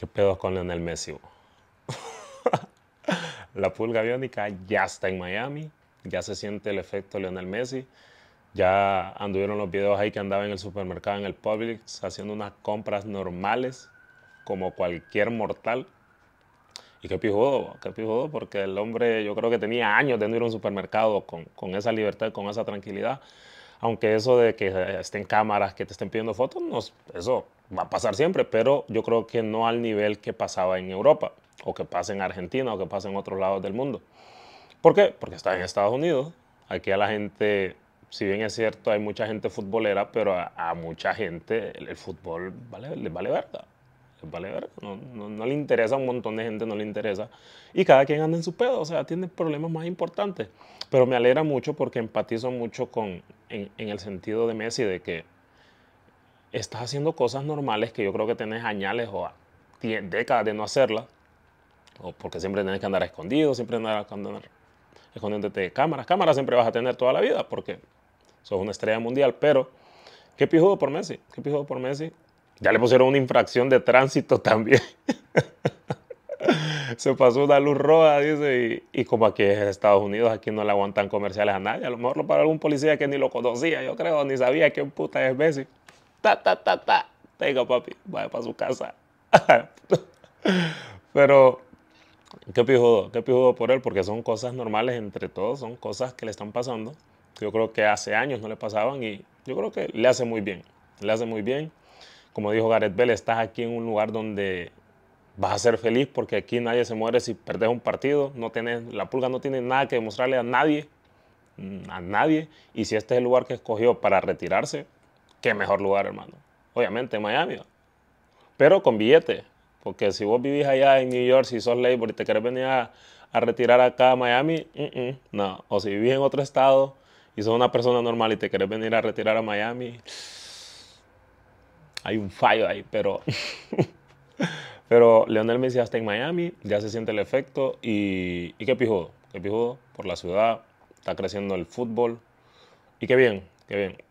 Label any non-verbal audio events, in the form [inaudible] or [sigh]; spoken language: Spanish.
¿Qué pedos con Lionel Messi? [laughs] la pulga biónica ya está en Miami, ya se siente el efecto Lionel Messi. Ya anduvieron los videos ahí que andaba en el supermercado, en el Publix, haciendo unas compras normales, como cualquier mortal. Y qué pijudo, qué pijudo, porque el hombre yo creo que tenía años de no ir a un supermercado con, con esa libertad, con esa tranquilidad aunque eso de que eh, estén cámaras, que te estén pidiendo fotos, no, eso va a pasar siempre, pero yo creo que no al nivel que pasaba en Europa, o que pasa en Argentina, o que pasa en otros lados del mundo. ¿Por qué? Porque está en Estados Unidos, aquí a la gente si bien es cierto, hay mucha gente futbolera, pero a, mucha gente el, fútbol vale, les vale verga vale ver no, no, le interesa a un montón de gente, no le interesa. Y cada quien anda en su pedo, o sea, tiene problemas más importantes. Pero me alegra mucho porque empatizo mucho con, en, el sentido de Messi, de que estás haciendo cosas normales que yo creo que tenés añales o décadas de no hacerlas, o porque siempre tienes que andar escondido, siempre andar, escondiéndote de cámaras. Cámaras siempre vas a tener toda la vida porque sos una estrella mundial, pero qué pijudo por Messi, qué pijudo por Messi. Ya le pusieron una infracción de tránsito también. [laughs] se pasó una luz roja, dice, y, como aquí es Estados Unidos, aquí no le aguantan comerciales a nadie. A lo mejor lo para algún policía que ni lo conocía, yo creo, ni sabía quién puta es Messi. Ta, ta, ta, ta. Tenga, papi, vaya para su casa. [laughs] Pero, qué pijudo, qué pijudo por él, porque son cosas normales entre todos, son cosas que le están pasando. Yo creo que hace años no le pasaban y yo creo que le hace muy bien. Le hace muy bien como dijo Gareth Bell, estás aquí en un lugar donde vas a ser feliz porque aquí nadie se muere si perdés un partido, no tenés, la pulga no tiene nada que demostrarle a nadie, a nadie, y si este es el lugar que escogió para retirarse, qué mejor lugar, hermano. Obviamente Miami, pero con billete, porque si vos vivís allá en New York, si sos labor y te querés venir a, a retirar acá a Miami, no, o si vivís en otro estado y sos una persona normal y te querés venir a retirar a Miami, hay un fallo ahí, pero, [laughs] pero Leonel Messi ya está en Miami, ya se siente el efecto y, y qué pijudo, qué pijudo por la ciudad, está creciendo el fútbol y qué bien, qué bien.